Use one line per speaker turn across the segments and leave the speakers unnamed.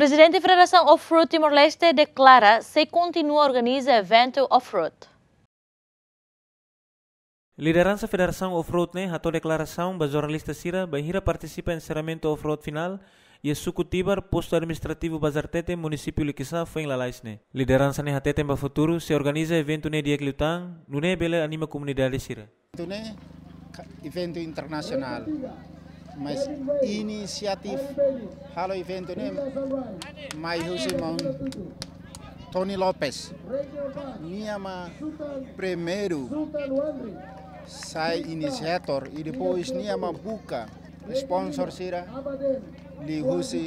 Presidente da Federação Off-Road Timor-Leste declara se continua organiza evento off-road.
Liderança Federação Off-Road né, atou declaração da jornalista Sira, Bahira participa em encerramento off-road final e executivar posto administrativo Tete, município Liquissá, foi em Lalais né. Liderança né até tempo futuro se organiza evento né dia que no né bela anima comunidade Sira.
Evento internacional mas iniciativa halo evento nem né? mais os irmãos Tony Lopes minha ma primeiro sai iniciator e depois minha ma buca sponsor será, de Rússia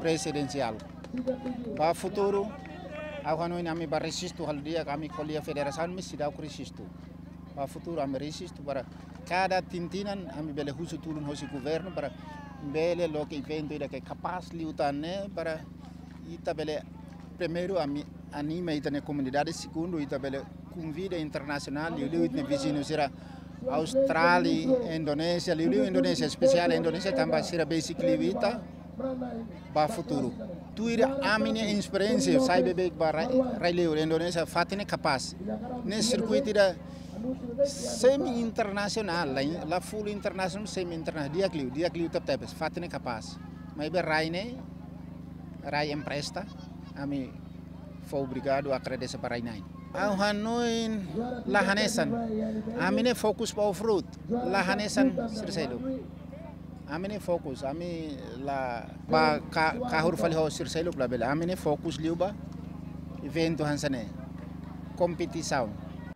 presidencial para futuro Aku anu kami barisistu hal dia kami federação me se dá aku resistu. Para futuro kami resistu para cada tintinan ami bele husu tulun hosi governo para bele lo que evento ira que capaz liutane para ita bele primeiro ami anima ita ne comunidade segundo ita bele convida internacional liu itne vizinho sira Austrália, Indonésia, liu Indonésia especial Indonésia tambah sira basically ita ba futuro. tu Tuir amine experiência sai para ba raileu Indonésia fatine capaz. Ne circuito ira semi internasional la, la full internasional semi internasional dia kliu dia kliu tep tepes fatine kapas mai rai raine rai empresta ami fo brigado acredece para inain au hanoin lahanesan amine fokus pa fruit, lahanesan sirselo amine fokus ami la ba ka, kahur fali ho sirselo bla bela fokus liuba evento hansane kompetisau.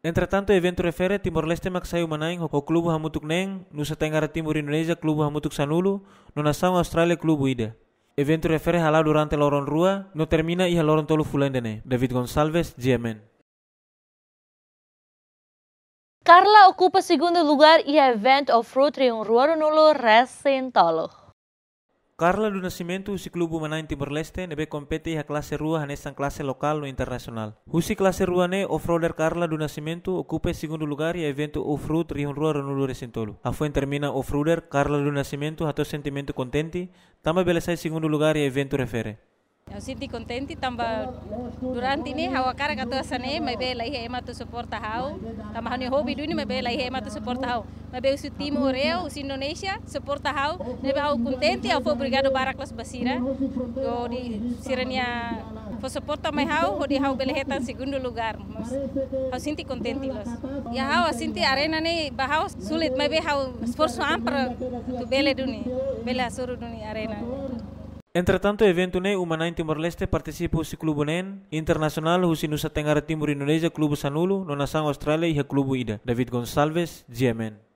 Entretanto, evento refere Timor-Leste maksai manaing o klubu hamutuk neng, Nusa Tenggara Timur Indonesia klubu hamutuk sanulu, no nasaung Australia klubu ida. Evento refere halau durante loron rua, no termina iha loron tolu fulendene. David Gonsalves, GMN.
Carla ocupa segundo lugar e evento ao Frutri um Ruarunulu tolo.
Carla do Nascimento, o clube Maná em Timor-Leste, compete a classe rua nessa classe local ou internacional. O classe rua ne off-roader Carla do Nascimento ocupa segundo lugar e evento off-road Rio Rua Ronulo Recentolo. A fonte termina off-roader Carla do Nascimento, a sentimento contente, também beleza o segundo lugar e evento refere.
konten contenti tamba durante ini hawa kara kata sane mai be lai hema tu suporta hau tamba hani hobi duni mai be lai hema tu suporta hau mai be usu timo reo usu Indonesia suporta hau ne be hau contenti au obrigado baraklas basira do di sirania fo suporta mai hau ho di hau belehetan segundo lugar mas hau sinti contenti los ya hau sinti arena ne bahau sulit mai be hau esforço ampro tu bele duni bele suru duni arena
Entretanto, evento ne humana Timor-Leste partisipasi si club nen internacional husi Nusa Tenggara Timur Indonesia club Sanulu, Nonasang Australia y klubu Ida. David Gonsalves, Yemen.